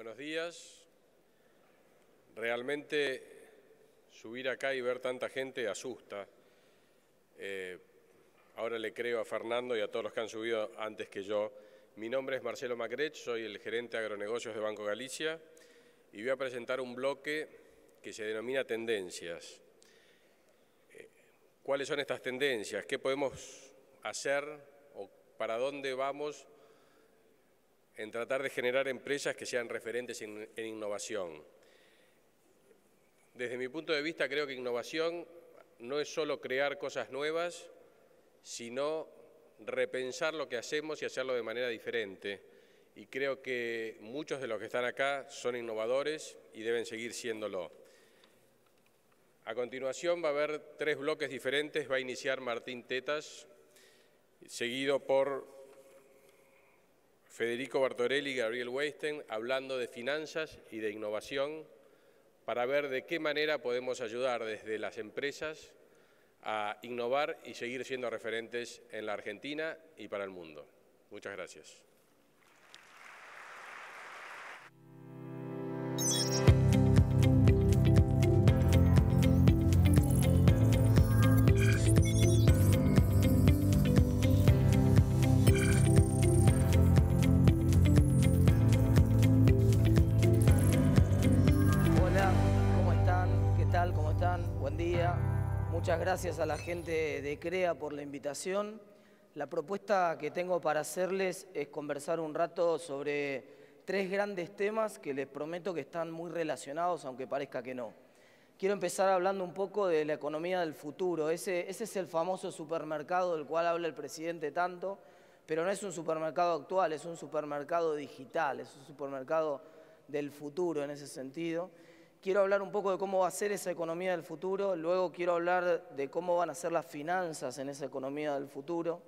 Buenos días. Realmente subir acá y ver tanta gente asusta. Eh, ahora le creo a Fernando y a todos los que han subido antes que yo. Mi nombre es Marcelo Macrech, soy el gerente de agronegocios de Banco Galicia y voy a presentar un bloque que se denomina tendencias. Eh, ¿Cuáles son estas tendencias? ¿Qué podemos hacer o para dónde vamos en tratar de generar empresas que sean referentes en, innovación. Desde mi punto de vista creo que innovación no es solo crear cosas nuevas, sino repensar lo que hacemos y hacerlo de manera diferente. Y creo que muchos de los que están acá son innovadores y deben seguir siéndolo. A continuación va a haber tres bloques diferentes. Va a iniciar Martín Tetas, seguido por Federico Bartorelli y Gabriel Weisten hablando de finanzas y de innovación para ver de qué manera podemos ayudar desde las empresas a innovar y seguir siendo referentes en la Argentina y para el mundo. Muchas gracias. día. Muchas gracias a la gente de CREA por la invitación. La propuesta que tengo para hacerles es conversar un rato sobre tres grandes temas que les prometo que están muy relacionados, aunque parezca que no. Quiero empezar hablando un poco de la economía del futuro. ese es el famoso supermercado del cual habla el presidente tanto, pero no es un supermercado actual, es un supermercado digital, es un supermercado del futuro en ese sentido quiero hablar un poco de cómo va a ser esa economía del futuro, luego quiero hablar de cómo van a ser las finanzas en esa economía del futuro.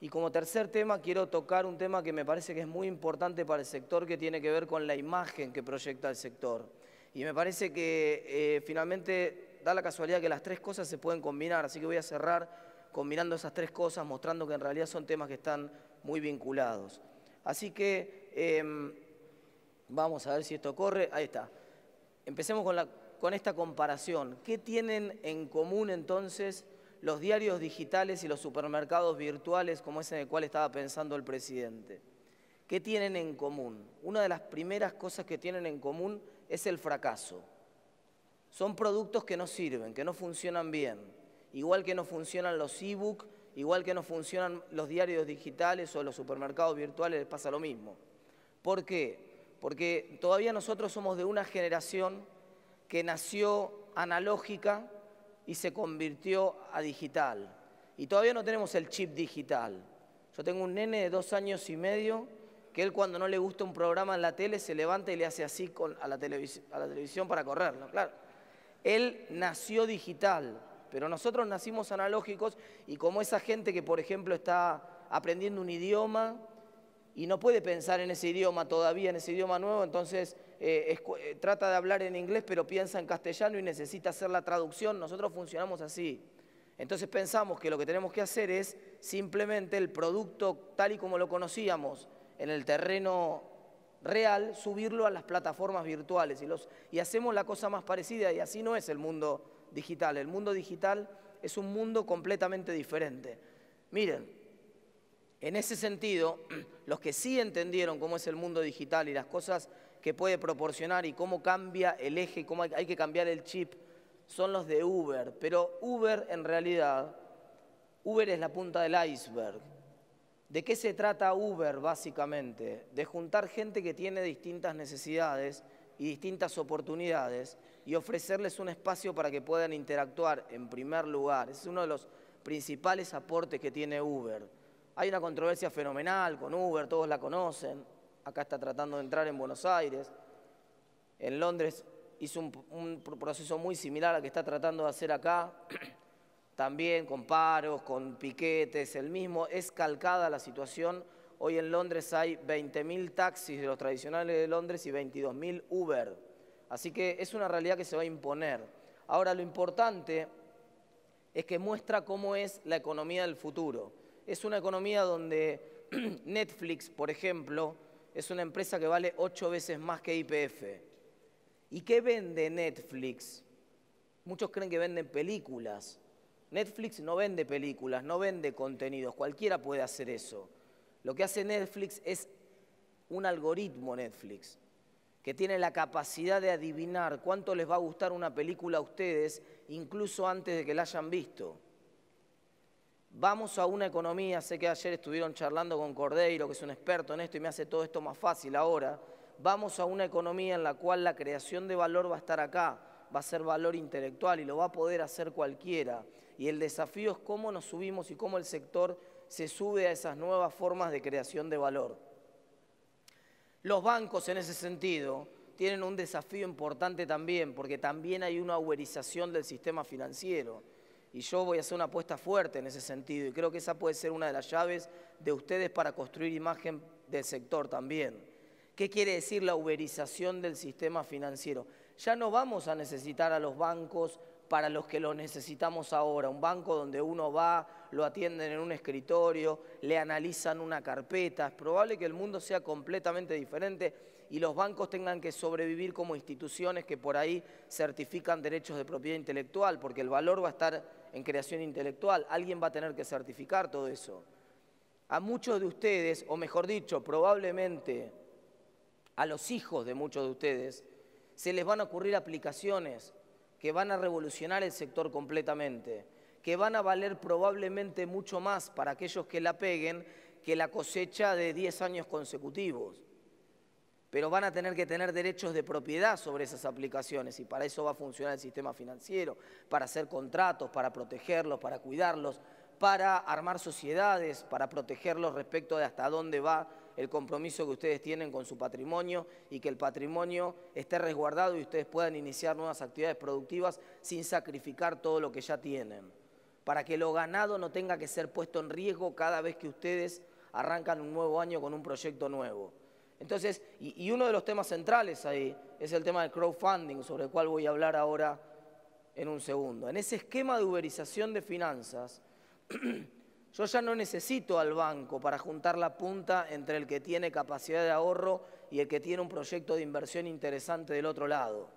Y como tercer tema, quiero tocar un tema que me parece que es muy importante para el sector, que tiene que ver con la imagen que proyecta el sector. Y me parece que eh, finalmente da la casualidad que las tres cosas se pueden combinar, así que voy a cerrar combinando esas tres cosas, mostrando que en realidad son temas que están muy vinculados. Así que em, vamos a ver si esto corre. Ahí está. Empecemos con, esta comparación. ¿Qué tienen en común entonces los diarios digitales y los supermercados virtuales como ese en el cual estaba pensando el presidente? ¿Qué tienen en común? Una de las primeras cosas que tienen en común es el fracaso. Son productos que no sirven, que no funcionan bien. Igual que no funcionan los e-books, igual que no funcionan los diarios digitales o los supermercados virtuales, les pasa lo mismo. ¿Por qué? porque todavía nosotros somos de una generación que nació analógica y se convirtió a digital. Y todavía no tenemos el chip digital. Yo tengo un nene de dos años y medio que él cuando no le gusta un programa en la tele se levanta y le hace así a, la a, la televisión para correrlo, claro. Él nació digital, pero nosotros nacimos analógicos y como esa gente que, por ejemplo, está aprendiendo un idioma y no puede pensar en ese idioma todavía, en ese idioma nuevo, entonces eh, eh, trata de hablar en inglés, pero piensa en castellano y necesita hacer la traducción. Nosotros funcionamos así. Entonces pensamos que lo que tenemos que hacer es simplemente el producto tal y como lo conocíamos en el terreno real, subirlo a las plataformas virtuales y, los, y hacemos la cosa más parecida y así no es el mundo digital. El mundo digital es un mundo completamente diferente. Miren, en ese sentido, los que sí entendieron cómo es el mundo digital y las cosas que puede proporcionar y cómo cambia el eje, cómo hay que cambiar el chip, son los de Uber. Pero Uber en realidad, Uber es la punta del iceberg. ¿De qué se trata Uber básicamente? De juntar gente que tiene distintas necesidades y distintas oportunidades y ofrecerles un espacio para que puedan interactuar en primer lugar. Es uno de los principales aportes que tiene Uber. Hay una controversia fenomenal con Uber, todos la conocen. Acá está tratando de entrar en Buenos Aires. En Londres hizo un, proceso muy similar al que está tratando de hacer acá. También con paros, con piquetes, el mismo. Es calcada la situación. Hoy en Londres hay 20.000 taxis de los tradicionales de Londres y 22.000 Uber. Así que es una realidad que se va a imponer. Ahora, lo importante es que muestra cómo es la economía del futuro es una economía donde Netflix, por ejemplo, es una empresa que vale ocho veces más que IPF. ¿Y qué vende Netflix? Muchos creen que venden películas. Netflix no vende películas, no vende contenidos, cualquiera puede hacer eso. Lo que hace Netflix es un algoritmo Netflix, que tiene la capacidad de adivinar cuánto les va a gustar una película a ustedes, incluso antes de que la hayan visto. Vamos a una economía, sé que ayer estuvieron charlando con Cordeiro, que es un experto en esto y me hace todo esto más fácil ahora. Vamos a una economía en la cual la creación de valor va a estar acá, va a ser valor intelectual y lo va a poder hacer cualquiera. Y el desafío es cómo nos subimos y cómo el sector se sube a esas nuevas formas de creación de valor. Los bancos en ese sentido tienen un desafío importante también, porque también hay una uberización del sistema financiero y yo voy a hacer una apuesta fuerte en ese sentido y creo que esa puede ser una de las llaves de ustedes para construir imagen del sector también. ¿Qué quiere decir la uberización del sistema financiero? Ya no vamos a necesitar a los bancos para los que lo necesitamos ahora. Un banco donde uno va, lo atienden en un escritorio, le analizan una carpeta. Es probable que el mundo sea completamente diferente y los bancos tengan que sobrevivir como instituciones que por ahí certifican derechos de propiedad intelectual, porque el valor va a estar en creación intelectual, alguien va a tener que certificar todo eso. A muchos de ustedes, o mejor dicho, probablemente a los hijos de muchos de ustedes, se les van a ocurrir aplicaciones que van a revolucionar el sector completamente, que van a valer probablemente mucho más para aquellos que la peguen que la cosecha de 10 años consecutivos pero van a tener que tener derechos de propiedad sobre esas aplicaciones y para eso va a funcionar el sistema financiero, para hacer contratos, para protegerlos, para cuidarlos, para armar sociedades, para protegerlos respecto de hasta dónde va el compromiso que ustedes tienen con su patrimonio y que el patrimonio esté resguardado y ustedes puedan iniciar nuevas actividades productivas sin sacrificar todo lo que ya tienen, para que lo ganado no tenga que ser puesto en riesgo cada vez que ustedes arrancan un nuevo año con un proyecto nuevo. Entonces, y, uno de los temas centrales ahí es el tema del crowdfunding, sobre el cual voy a hablar ahora en un segundo. En ese esquema de uberización de finanzas, yo ya no necesito al banco para juntar la punta entre el que tiene capacidad de ahorro y el que tiene un proyecto de inversión interesante del otro lado.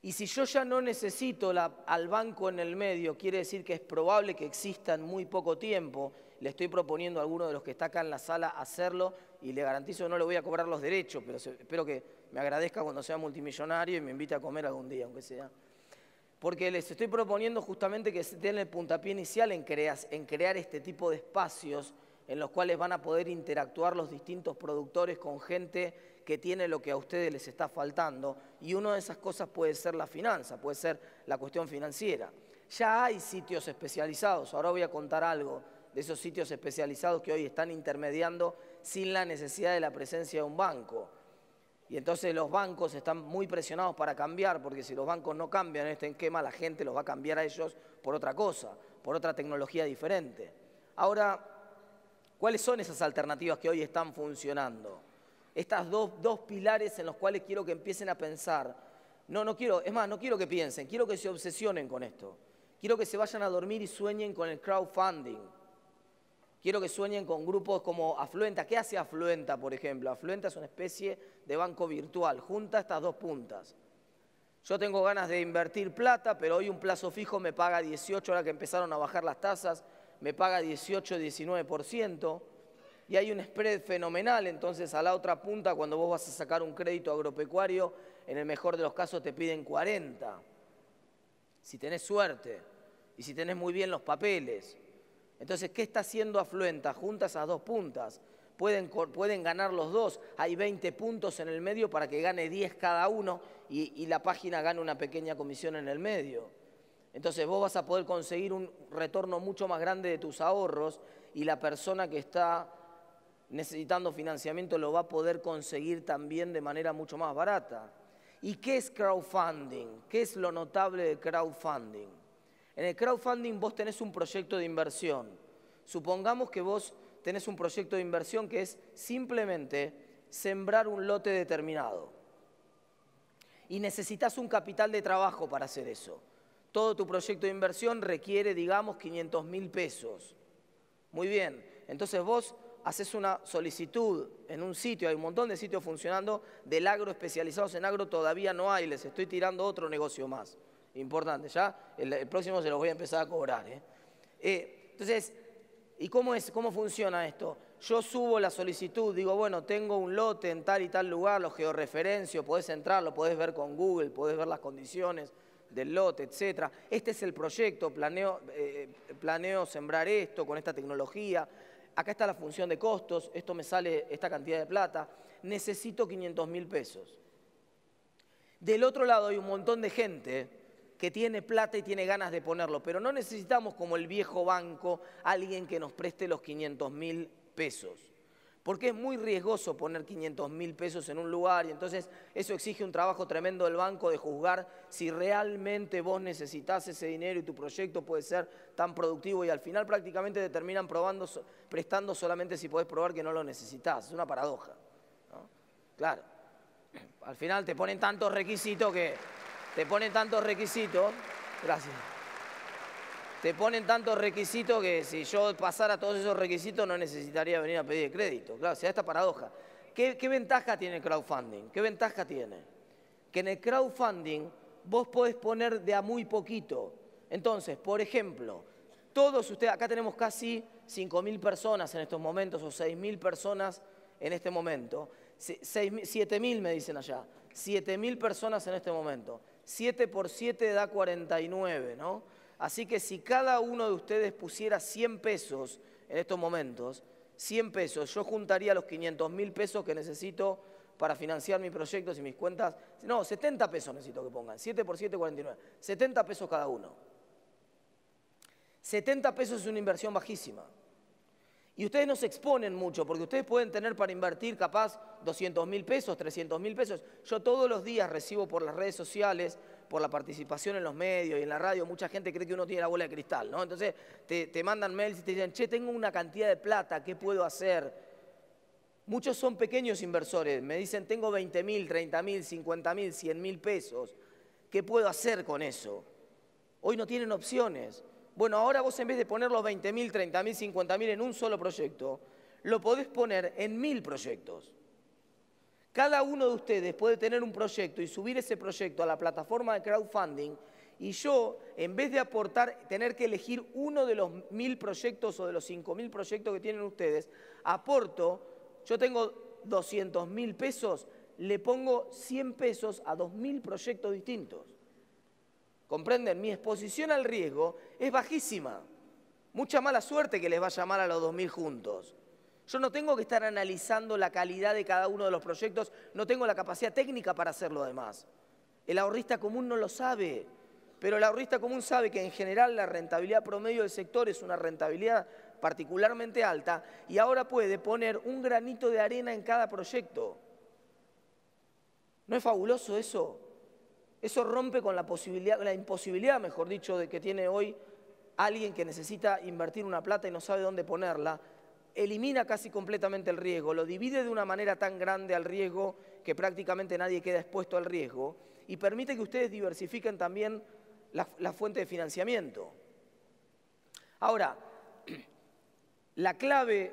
Y si yo ya no necesito al banco en el medio, quiere decir que es probable que exista en muy poco tiempo le estoy proponiendo a alguno de los que está acá en la sala hacerlo y le garantizo que no le voy a cobrar los derechos, pero espero que me agradezca cuando sea multimillonario y me invite a comer algún día, aunque sea. Porque les estoy proponiendo justamente que se den el puntapié inicial en, en crear este tipo de espacios en los cuales van a poder interactuar los distintos productores con gente que tiene lo que a ustedes les está faltando. Y una de esas cosas puede ser la finanza, puede ser la cuestión financiera. Ya hay sitios especializados, ahora voy a contar algo de esos sitios especializados que hoy están intermediando sin la necesidad de la presencia de un banco. Y entonces los bancos están muy presionados para cambiar, porque si los bancos no cambian en este esquema, la gente los va a cambiar a ellos por otra cosa, por otra tecnología diferente. Ahora, ¿cuáles son esas alternativas que hoy están funcionando? Estas dos, dos pilares en los cuales quiero que empiecen a pensar. No, no quiero, es más, no quiero que piensen, quiero que se obsesionen con esto. Quiero que se vayan a dormir y sueñen con el crowdfunding Quiero que sueñen con grupos como Afluenta. ¿Qué hace Afluenta, por ejemplo? Afluenta es una especie de banco virtual, junta estas dos puntas. Yo tengo ganas de invertir plata, pero hoy un plazo fijo me paga 18, ahora que empezaron a bajar las tasas, me paga 18, 19%, y hay un spread fenomenal, entonces a la otra punta, cuando vos vas a sacar un crédito agropecuario, en el mejor de los casos te piden 40, si tenés suerte y si tenés muy bien los papeles. Entonces, ¿qué está haciendo afluenta? Juntas a dos puntas. Pueden, ganar los dos. Hay 20 puntos en el medio para que gane 10 cada uno y, y la página gane una pequeña comisión en el medio. Entonces vos vas a poder conseguir un retorno mucho más grande de tus ahorros y la persona que está necesitando financiamiento lo va a poder conseguir también de manera mucho más barata. ¿Y qué es crowdfunding? ¿Qué es lo notable de crowdfunding? En el crowdfunding vos tenés un proyecto de inversión. Supongamos que vos tenés un proyecto de inversión que es simplemente sembrar un lote determinado. Y necesitas un capital de trabajo para hacer eso. Todo tu proyecto de inversión requiere, digamos, 500 mil pesos. Muy bien, entonces vos haces una solicitud en un sitio, hay un montón de sitios funcionando del agro especializados en agro, todavía no hay, les estoy tirando otro negocio más importante. Ya el, próximo se los voy a empezar a cobrar. ¿eh? Eh, entonces, ¿y cómo, es, cómo funciona esto? Yo subo la solicitud, digo, bueno, tengo un lote en tal y tal lugar, lo georreferencio, podés entrar, lo podés ver con Google, podés ver las condiciones del lote, etc. Este es el proyecto, planeo, eh, planeo sembrar esto con esta tecnología. Acá está la función de costos, esto me sale esta cantidad de plata. Necesito 500 mil pesos. Del otro lado hay un montón de gente que tiene plata y tiene ganas de ponerlo, pero no necesitamos como el viejo banco alguien que nos preste los 500 mil pesos, porque es muy riesgoso poner 500 mil pesos en un lugar y entonces eso exige un trabajo tremendo del banco de juzgar si realmente vos necesitas ese dinero y tu proyecto puede ser tan productivo y al final prácticamente te terminan probando, prestando solamente si podés probar que no lo necesitas, es una paradoja, claro. Al final te ponen tantos requisitos que te ponen tantos requisitos, gracias. Te ponen tantos requisitos que si yo pasara todos esos requisitos no necesitaría venir a pedir crédito. Claro, o sea, esta paradoja. ¿Qué, ¿Qué ventaja tiene el crowdfunding? ¿Qué ventaja tiene? Que en el crowdfunding vos podés poner de a muy poquito. Entonces, por ejemplo, todos ustedes, acá tenemos casi 5.000 personas en estos momentos o 6.000 personas en este momento. 7.000 me dicen allá, 7.000 personas en este momento. 7 por 7 da 49, ¿no? Así que si cada uno de ustedes pusiera 100 pesos en estos momentos, 100 pesos, yo juntaría los 500 mil pesos que necesito para financiar mis proyectos y mis cuentas. No, 70 pesos necesito que pongan, 7 por 7, 49. 70 pesos cada uno. 70 pesos es una inversión bajísima. Y ustedes no se exponen mucho, porque ustedes pueden tener para invertir capaz 200 mil pesos, 300 mil pesos. Yo todos los días recibo por las redes sociales, por la participación en los medios y en la radio, mucha gente cree que uno tiene la bola de cristal, ¿no? Entonces te, mandan mails y te dicen, che, tengo una cantidad de plata, ¿qué puedo hacer? Muchos son pequeños inversores, me dicen, tengo 20 mil, 30 mil, 50 mil, 100 mil pesos, ¿qué puedo hacer con eso? Hoy no tienen opciones. Bueno, ahora vos en vez de poner los 20.000, 30.000, 50.000 en un solo proyecto, lo podés poner en mil proyectos. Cada uno de ustedes puede tener un proyecto y subir ese proyecto a la plataforma de crowdfunding y yo, en vez de aportar, tener que elegir uno de los mil proyectos o de los cinco mil proyectos que tienen ustedes, aporto, yo tengo 200 mil pesos, le pongo 100 pesos a dos mil proyectos distintos. ¿Comprenden? Mi exposición al riesgo es bajísima. Mucha mala suerte que les va a llamar a los 2.000 juntos. Yo no tengo que estar analizando la calidad de cada uno de los proyectos, no tengo la capacidad técnica para hacerlo además. El ahorrista común no lo sabe, pero el ahorrista común sabe que en general la rentabilidad promedio del sector es una rentabilidad particularmente alta y ahora puede poner un granito de arena en cada proyecto. ¿No es fabuloso eso? Eso rompe con la imposibilidad, mejor dicho, de que tiene hoy alguien que necesita invertir una plata y no sabe dónde ponerla. Elimina casi completamente el riesgo, lo divide de una manera tan grande al riesgo que prácticamente nadie queda expuesto al riesgo y permite que ustedes diversifiquen también la fuente de financiamiento. Ahora, la clave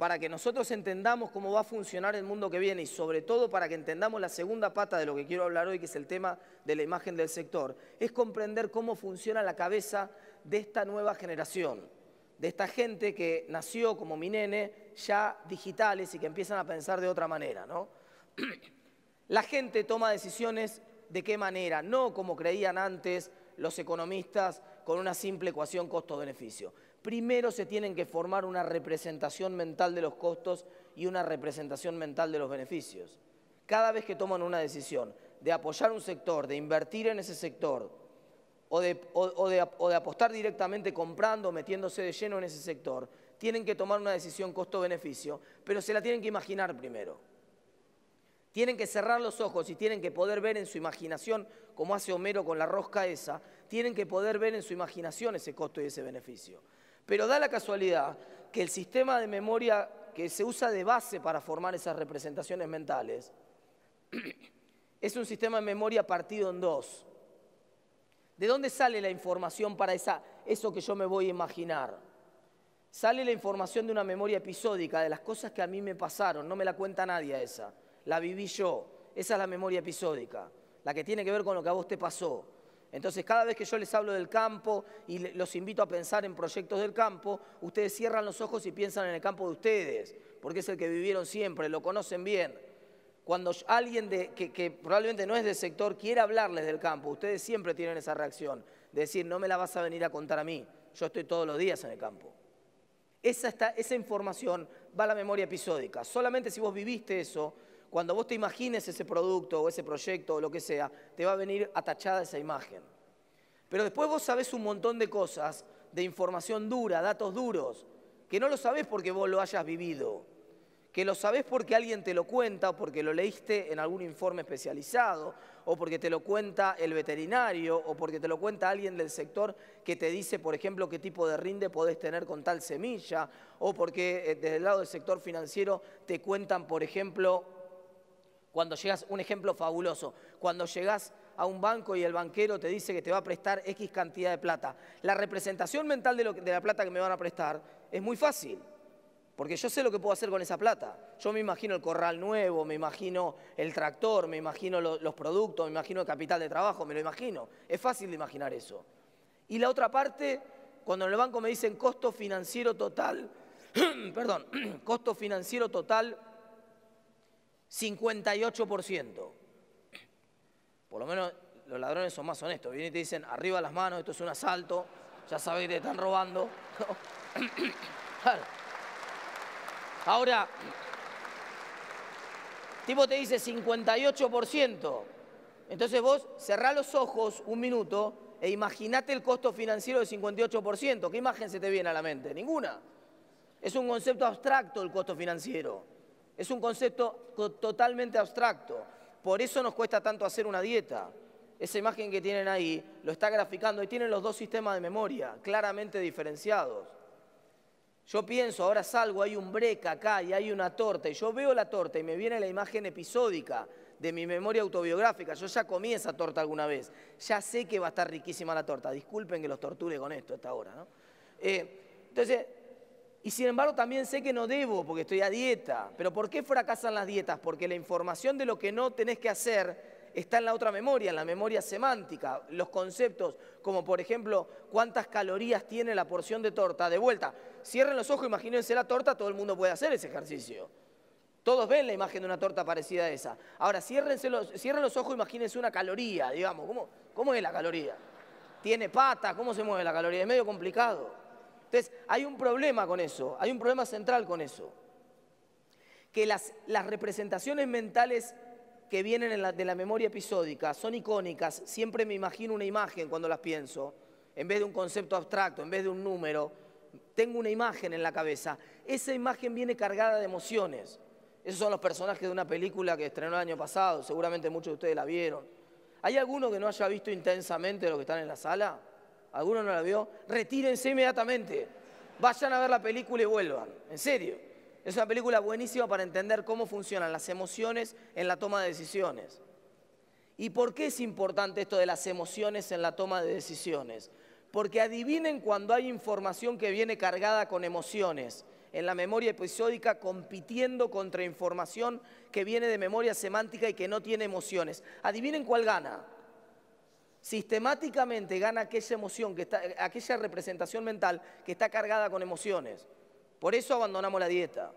para que nosotros entendamos cómo va a funcionar el mundo que viene y sobre todo para que entendamos la segunda pata de lo que quiero hablar hoy, que es el tema de la imagen del sector, es comprender cómo funciona la cabeza de esta nueva generación, de esta gente que nació como mi nene, ya digitales y que empiezan a pensar de otra manera. ¿no? La gente toma decisiones de qué manera, no como creían antes los economistas con una simple ecuación costo-beneficio primero se tienen que formar una representación mental de los costos y una representación mental de los beneficios. Cada vez que toman una decisión de apoyar un sector, de invertir en ese sector, o de, apostar directamente comprando, metiéndose de lleno en ese sector, tienen que tomar una decisión costo-beneficio, pero se la tienen que imaginar primero. Tienen que cerrar los ojos y tienen que poder ver en su imaginación, como hace Homero con la rosca esa, tienen que poder ver en su imaginación ese costo y ese beneficio. Pero da la casualidad que el sistema de memoria que se usa de base para formar esas representaciones mentales es un sistema de memoria partido en dos. ¿De dónde sale la información para esa, eso que yo me voy a imaginar? Sale la información de una memoria episódica, de las cosas que a mí me pasaron, no me la cuenta nadie esa, la viví yo, esa es la memoria episódica, la que tiene que ver con lo que a vos te pasó. Entonces, cada vez que yo les hablo del campo y los invito a pensar en proyectos del campo, ustedes cierran los ojos y piensan en el campo de ustedes, porque es el que vivieron siempre, lo conocen bien. Cuando alguien que, probablemente no es del sector quiere hablarles del campo, ustedes siempre tienen esa reacción de decir, no me la vas a venir a contar a mí, yo estoy todos los días en el campo. Esa, esa información va a la memoria episódica. Solamente si vos viviste eso, cuando vos te imagines ese producto o ese proyecto o lo que sea, te va a venir atachada esa imagen. Pero después vos sabés un montón de cosas, de información dura, datos duros, que no lo sabés porque vos lo hayas vivido, que lo sabés porque alguien te lo cuenta o porque lo leíste en algún informe especializado o porque te lo cuenta el veterinario o porque te lo cuenta alguien del sector que te dice, por ejemplo, qué tipo de rinde podés tener con tal semilla o porque eh, desde el lado del sector financiero te cuentan, por ejemplo, cuando llegas, un ejemplo fabuloso, cuando llegas a un banco y el banquero te dice que te va a prestar X cantidad de plata, la representación mental de, la plata que me van a prestar es muy fácil. Porque yo sé lo que puedo hacer con esa plata. Yo me imagino el corral nuevo, me imagino el tractor, me imagino los productos, me imagino el capital de trabajo, me lo imagino. Es fácil de imaginar eso. Y la otra parte, cuando en el banco me dicen costo financiero total, perdón, costo financiero total 58%. Por lo menos los ladrones son más honestos. Vienen y te dicen, arriba las manos, esto es un asalto, ya sabéis que te están robando. Ahora, tipo te dice 58%. Entonces vos cerrá los ojos un minuto e imaginate el costo financiero del 58%. ¿Qué imagen se te viene a la mente? Ninguna. Es un concepto abstracto el costo financiero. Es un concepto totalmente abstracto. Por eso nos cuesta tanto hacer una dieta. Esa imagen que tienen ahí lo está graficando y tienen los dos sistemas de memoria claramente diferenciados. Yo pienso, ahora salgo, hay un break acá y hay una torta, y yo veo la torta y me viene la imagen episódica de mi memoria autobiográfica. Yo ya comí esa torta alguna vez, ya sé que va a estar riquísima la torta. Disculpen que los torture con esto a esta hora. ¿no? Eh, entonces, y sin embargo también sé que no debo porque estoy a dieta. Pero ¿por qué fracasan las dietas? Porque la información de lo que no tenés que hacer está en la otra memoria, en la memoria semántica. Los conceptos, como por ejemplo, cuántas calorías tiene la porción de torta. De vuelta, cierren los ojos, imagínense la torta, todo el mundo puede hacer ese ejercicio. Todos ven la imagen de una torta parecida a esa. Ahora, cierren los ojos, imagínense una caloría, digamos. ¿Cómo, ¿Cómo es la caloría? ¿Tiene patas? ¿Cómo se mueve la caloría? Es medio complicado. Entonces, hay un problema con eso, hay un problema central con eso. Que las, representaciones mentales que vienen de la memoria episódica son icónicas, siempre me imagino una imagen cuando las pienso, en vez de un concepto abstracto, en vez de un número, tengo una imagen en la cabeza. Esa imagen viene cargada de emociones. Esos son los personajes de una película que estrenó el año pasado, seguramente muchos de ustedes la vieron. ¿Hay alguno que no haya visto intensamente lo que están en la sala? alguno no la vio, retírense inmediatamente. Vayan a ver la película y vuelvan, en serio. Es una película buenísima para entender cómo funcionan las emociones en la toma de decisiones. ¿Y por qué es importante esto de las emociones en la toma de decisiones? Porque adivinen cuando hay información que viene cargada con emociones en la memoria episódica compitiendo contra información que viene de memoria semántica y que no tiene emociones. Adivinen cuál gana sistemáticamente gana aquella emoción, aquella representación mental que está cargada con emociones. Por eso abandonamos la dieta.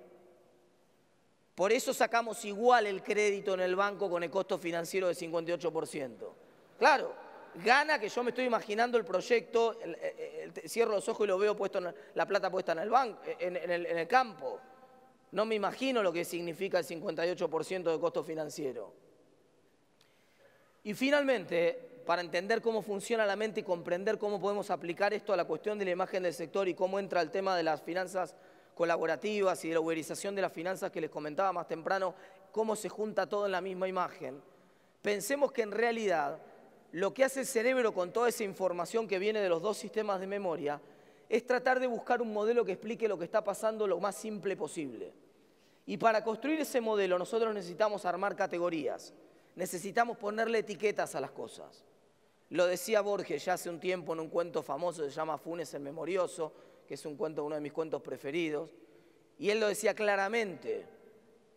Por eso sacamos igual el crédito en el banco con el costo financiero del 58%. Claro, gana que yo me estoy imaginando el proyecto, cierro los ojos y lo veo puesto la plata puesta en el, banco, en el campo. No me imagino lo que significa el 58% de costo financiero. Y finalmente, para entender cómo funciona la mente y comprender cómo podemos aplicar esto a la cuestión de la imagen del sector y cómo entra el tema de las finanzas colaborativas y de la uberización de las finanzas que les comentaba más temprano, cómo se junta todo en la misma imagen. Pensemos que en realidad lo que hace el cerebro con toda esa información que viene de los dos sistemas de memoria es tratar de buscar un modelo que explique lo que está pasando lo más simple posible. Y para construir ese modelo nosotros necesitamos armar categorías, necesitamos ponerle etiquetas a las cosas. Lo decía Borges ya hace un tiempo en un cuento famoso, se llama Funes el Memorioso, que es un cuento, uno de mis cuentos preferidos, y él lo decía claramente,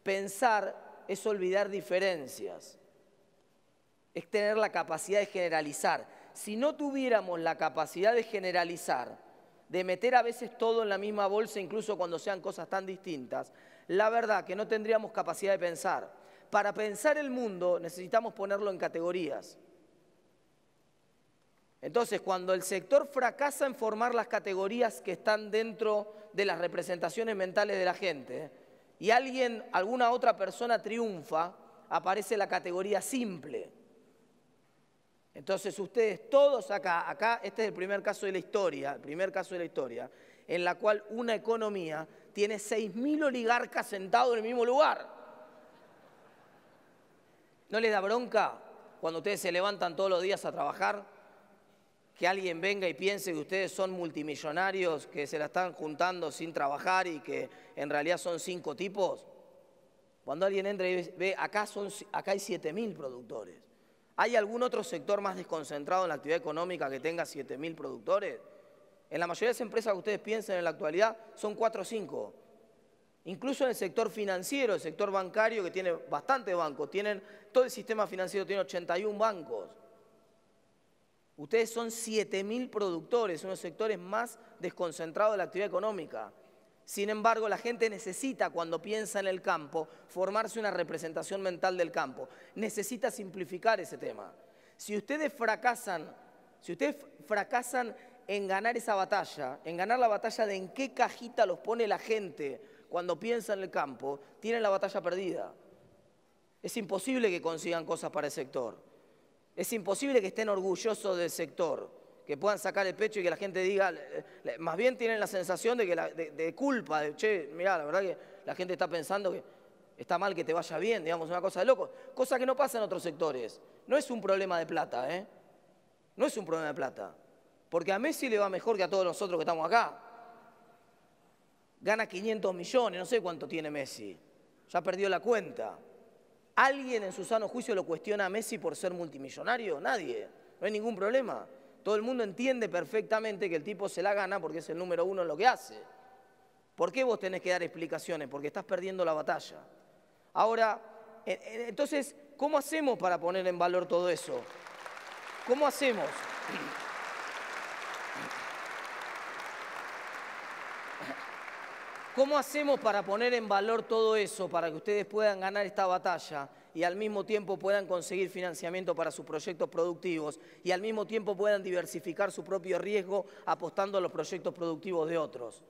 pensar es olvidar diferencias, es tener la capacidad de generalizar. Si no tuviéramos la capacidad de generalizar, de meter a veces todo en la misma bolsa, incluso cuando sean cosas tan distintas, la verdad que no tendríamos capacidad de pensar. Para pensar el mundo necesitamos ponerlo en categorías. Entonces, cuando el sector fracasa en formar las categorías que están dentro de las representaciones mentales de la gente y alguien, alguna otra persona triunfa, aparece la categoría simple. Entonces ustedes todos acá, acá este es el primer caso de la historia, el primer caso de la historia, en la cual una economía tiene 6.000 oligarcas sentados en el mismo lugar. ¿No les da bronca cuando ustedes se levantan todos los días a trabajar? que alguien venga y piense que ustedes son multimillonarios, que se la están juntando sin trabajar y que en realidad son cinco tipos. Cuando alguien entra y ve, acá, son, acá hay 7.000 productores. ¿Hay algún otro sector más desconcentrado en la actividad económica que tenga 7.000 productores? En la mayoría de las empresas que ustedes piensan en la actualidad son 4 o 5. Incluso en el sector financiero, el sector bancario, que tiene bastantes bancos, tienen, todo el sistema financiero tiene 81 bancos. Ustedes son 7.000 productores, uno los sectores más desconcentrados de la actividad económica. Sin embargo, la gente necesita, cuando piensa en el campo, formarse una representación mental del campo. Necesita simplificar ese tema. Si ustedes fracasan, si ustedes fracasan en ganar esa batalla, en ganar la batalla de en qué cajita los pone la gente cuando piensa en el campo, tienen la batalla perdida. Es imposible que consigan cosas para el sector. Es imposible que estén orgullosos del sector, que puedan sacar el pecho y que la gente diga, más bien tienen la sensación de, que culpa, de, che, mirá, la verdad que la gente está pensando que está mal que te vaya bien, digamos, una cosa de loco. Cosa que no pasa en otros sectores. No es un problema de plata, ¿eh? No es un problema de plata. Porque a Messi le va mejor que a todos nosotros que estamos acá. Gana 500 millones, no sé cuánto tiene Messi. Ya perdió la cuenta. ¿Alguien en su sano juicio lo cuestiona a Messi por ser multimillonario? Nadie. No hay ningún problema. Todo el mundo entiende perfectamente que el tipo se la gana porque es el número uno en lo que hace. ¿Por qué vos tenés que dar explicaciones? Porque estás perdiendo la batalla. Ahora, eh, eh, entonces, ¿cómo hacemos para poner en valor todo eso? ¿Cómo hacemos? ¿Cómo hacemos para poner en valor todo eso, para que ustedes puedan ganar esta batalla y al mismo tiempo puedan conseguir financiamiento para sus proyectos productivos y al mismo tiempo puedan diversificar su propio riesgo apostando a los proyectos productivos de otros?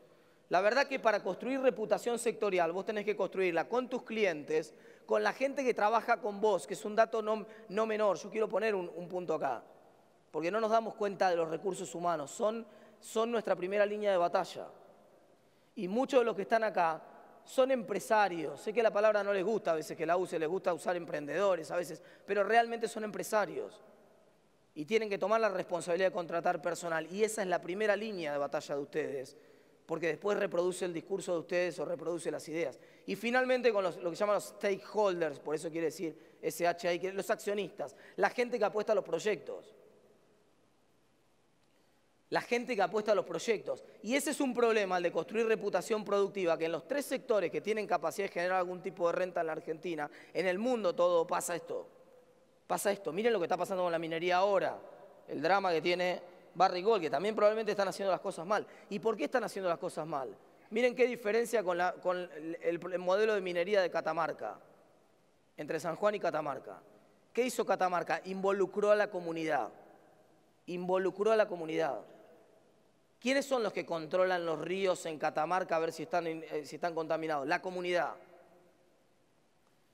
La verdad que para construir reputación sectorial vos tenés que construirla con tus clientes, con la gente que trabaja con vos, que es un dato no, menor. Yo quiero poner un, punto acá, porque no nos damos cuenta de los recursos humanos, son nuestra primera línea de batalla y muchos de los que están acá son empresarios. Sé que la palabra no les gusta a veces que la use, les gusta usar emprendedores a veces, pero realmente son empresarios y tienen que tomar la responsabilidad de contratar personal. Y esa es la primera línea de batalla de ustedes, porque después reproduce el discurso de ustedes o reproduce las ideas. Y finalmente con lo que llaman los stakeholders, por eso quiere decir SHI, los accionistas, la gente que apuesta a los proyectos la gente que apuesta a los proyectos. Y ese es un problema, el de construir reputación productiva, que en los tres sectores que tienen capacidad de generar algún tipo de renta en la Argentina, en el mundo todo pasa esto. Pasa esto. Miren lo que está pasando con la minería ahora, el drama que tiene Barry Gold, que también probablemente están haciendo las cosas mal. ¿Y por qué están haciendo las cosas mal? Miren qué diferencia con, el modelo de minería de Catamarca, entre San Juan y Catamarca. ¿Qué hizo Catamarca? Involucró a la comunidad. Involucró a la comunidad ¿Quiénes son los que controlan los ríos en Catamarca a ver eh, si están, contaminados? La comunidad.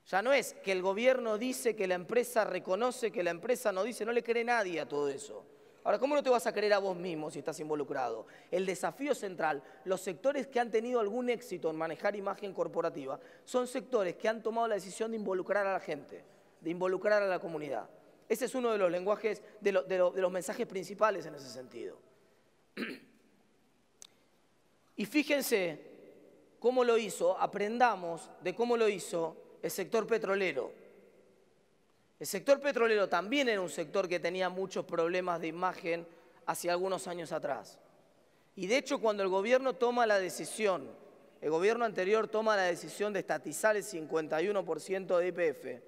Ya no es que el gobierno dice, que la empresa reconoce, que la empresa no dice, no le cree nadie a todo eso. Ahora, ¿cómo no te vas a creer a vos mismo si estás involucrado? El desafío central, los sectores que han tenido algún éxito en manejar imagen corporativa, son sectores que han tomado la decisión de involucrar a la gente, de involucrar a la comunidad. Ese es uno de los lenguajes, de los mensajes principales en ese sentido. Y fíjense cómo lo hizo, aprendamos de cómo lo hizo el sector petrolero. El sector petrolero también era un sector que tenía muchos problemas de imagen hacia algunos años atrás. Y de hecho cuando el gobierno toma la decisión, el gobierno anterior toma la decisión de estatizar el 51% de IPF,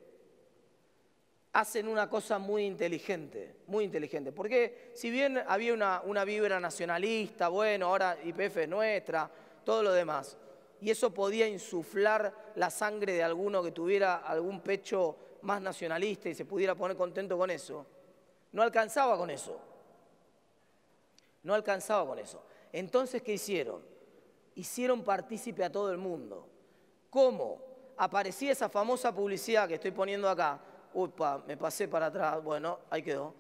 hacen una cosa muy inteligente, muy inteligente. Porque si bien había una, una vibra nacionalista, bueno, ahora IPF es nuestra, todo lo demás, y eso podía insuflar la sangre de alguno que tuviera algún pecho más nacionalista y se pudiera poner contento con eso, no alcanzaba con eso. No alcanzaba con eso. Entonces, ¿qué hicieron? Hicieron partícipe a todo el mundo. ¿Cómo? Aparecía esa famosa publicidad que estoy poniendo acá, upa, me pasé para atrás, bueno, ahí quedó.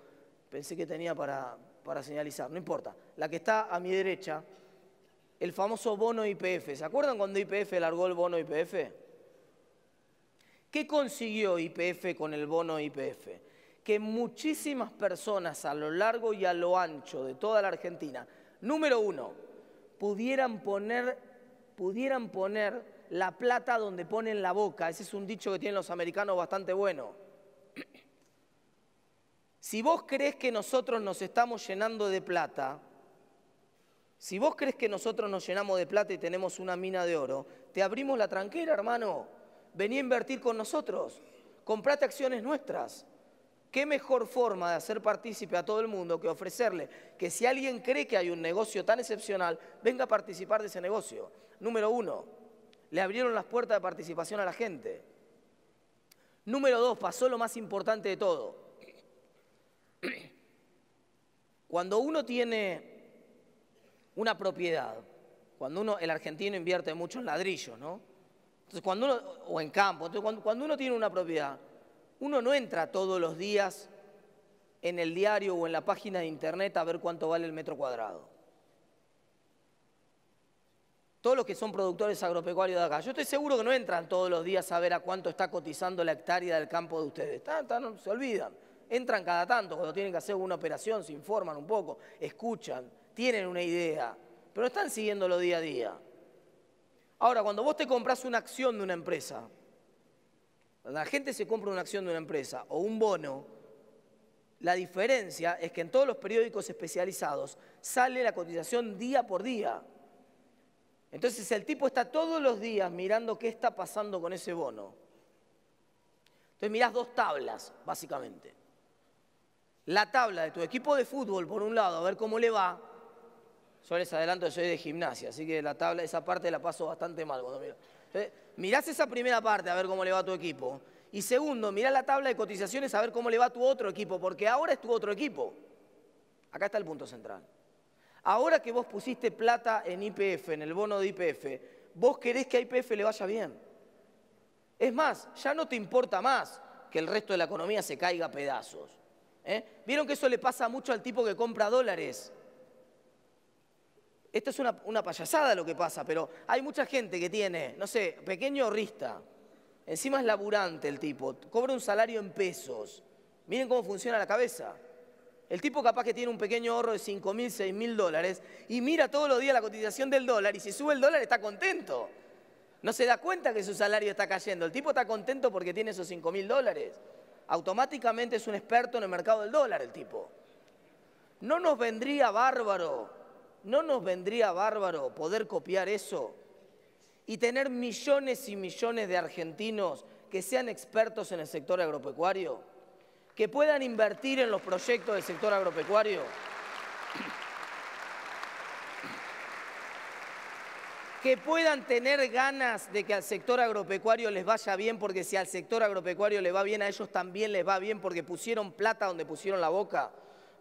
Pensé que tenía para, señalizar, no importa. La que está a mi derecha, el famoso bono IPF. ¿Se acuerdan cuando IPF largó el bono IPF? ¿Qué consiguió IPF con el bono IPF? Que muchísimas personas a lo largo y a lo ancho de toda la Argentina, número uno, pudieran poner, pudieran poner la plata donde ponen la boca. Ese es un dicho que tienen los americanos bastante bueno si vos crees que nosotros nos estamos llenando de plata, si vos crees que nosotros nos llenamos de plata y tenemos una mina de oro, te abrimos la tranquera, hermano. Vení a invertir con nosotros. Comprate acciones nuestras. ¿Qué mejor forma de hacer partícipe a todo el mundo que ofrecerle que si alguien cree que hay un negocio tan excepcional, venga a participar de ese negocio? Número uno, le abrieron las puertas de participación a la gente. Número dos, pasó lo más importante de todo Cuando uno tiene una propiedad, cuando uno, el argentino invierte mucho en ladrillos, ¿no? Entonces, cuando uno, o en campo, entonces cuando, uno tiene una propiedad, uno no entra todos los días en el diario o en la página de internet a ver cuánto vale el metro cuadrado. Todos los que son productores agropecuarios de acá, yo estoy seguro que no entran todos los días a ver a cuánto está cotizando la hectárea del campo de ustedes. se olvidan. Entran cada tanto, cuando tienen que hacer una operación, se informan un poco, escuchan, tienen una idea, pero están siguiéndolo día a día. Ahora, cuando vos te compras una acción de una empresa, la gente se compra una acción de una empresa o un bono, la diferencia es que en todos los periódicos especializados sale la cotización día por día. Entonces el tipo está todos los días mirando qué está pasando con ese bono. Entonces mirás dos tablas, básicamente la tabla de tu equipo de fútbol, por un lado, a ver cómo le va. Yo les adelanto, soy de gimnasia, así que la tabla, esa parte la paso bastante mal cuando miro. mirás esa primera parte a ver cómo le va a tu equipo. Y segundo, mirá la tabla de cotizaciones a ver cómo le va a tu otro equipo, porque ahora es tu otro equipo. Acá está el punto central. Ahora que vos pusiste plata en IPF, en el bono de IPF, vos querés que a IPF le vaya bien. Es más, ya no te importa más que el resto de la economía se caiga a pedazos. ¿Eh? Vieron que eso le pasa mucho al tipo que compra dólares. Esto es una, una, payasada lo que pasa, pero hay mucha gente que tiene, no sé, pequeño ahorrista. Encima es laburante el tipo, cobra un salario en pesos. Miren cómo funciona la cabeza. El tipo capaz que tiene un pequeño ahorro de 5,000, mil, mil dólares y mira todos los días la cotización del dólar y si sube el dólar está contento. No se da cuenta que su salario está cayendo. El tipo está contento porque tiene esos 5,000 mil dólares automáticamente es un experto en el mercado del dólar el tipo. No nos vendría bárbaro, no nos vendría bárbaro poder copiar eso y tener millones y millones de argentinos que sean expertos en el sector agropecuario, que puedan invertir en los proyectos del sector agropecuario. que puedan tener ganas de que al sector agropecuario les vaya bien, porque si al sector agropecuario le va bien, a ellos también les va bien, porque pusieron plata donde pusieron la boca,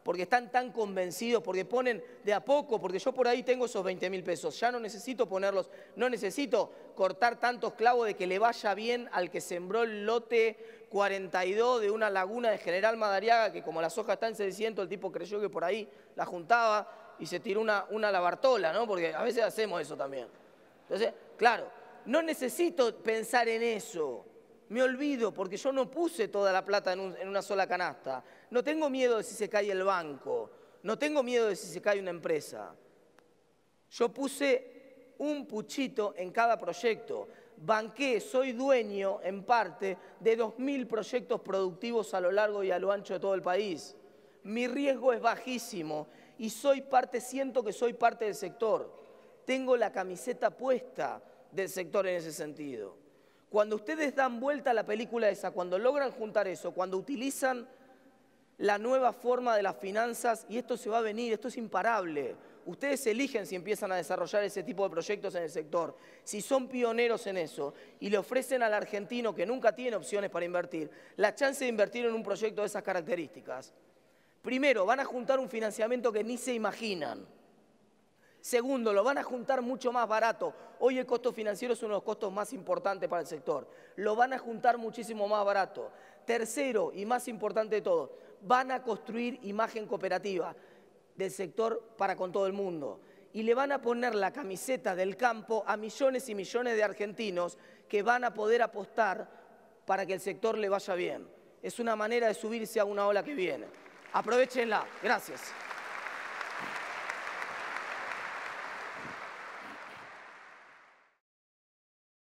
porque están tan convencidos, porque ponen de a poco, porque yo por ahí tengo esos 20 mil pesos, ya no necesito ponerlos, no necesito cortar tantos clavos de que le vaya bien al que sembró el lote 42 de una laguna de General Madariaga, que como las hojas están en el tipo creyó que por ahí la juntaba y se tiró una, una labartola, ¿no? Porque a veces hacemos eso también. Entonces, claro, no necesito pensar en eso. Me olvido porque yo no puse toda la plata en, una sola canasta. No tengo miedo de si se cae el banco. No tengo miedo de si se cae una empresa. Yo puse un puchito en cada proyecto. Banqué, soy dueño en parte de 2.000 proyectos productivos a lo largo y a lo ancho de todo el país. Mi riesgo es bajísimo y soy parte, siento que soy parte del sector tengo la camiseta puesta del sector en ese sentido. Cuando ustedes dan vuelta a la película esa, cuando logran juntar eso, cuando utilizan la nueva forma de las finanzas, y esto se va a venir, esto es imparable. Ustedes eligen si empiezan a desarrollar ese tipo de proyectos en el sector, si son pioneros en eso y le ofrecen al argentino que nunca tiene opciones para invertir, la chance de invertir en un proyecto de esas características. Primero, van a juntar un financiamiento que ni se imaginan. Segundo, lo van a juntar mucho más barato. Hoy el costo financiero es uno de los costos más importantes para el sector. Lo van a juntar muchísimo más barato. Tercero, y más importante de todo, van a construir imagen cooperativa del sector para con todo el mundo. Y le van a poner la camiseta del campo a millones y millones de argentinos que van a poder apostar para que el sector le vaya bien. Es una manera de subirse a una ola que viene. Aprovechenla. Gracias.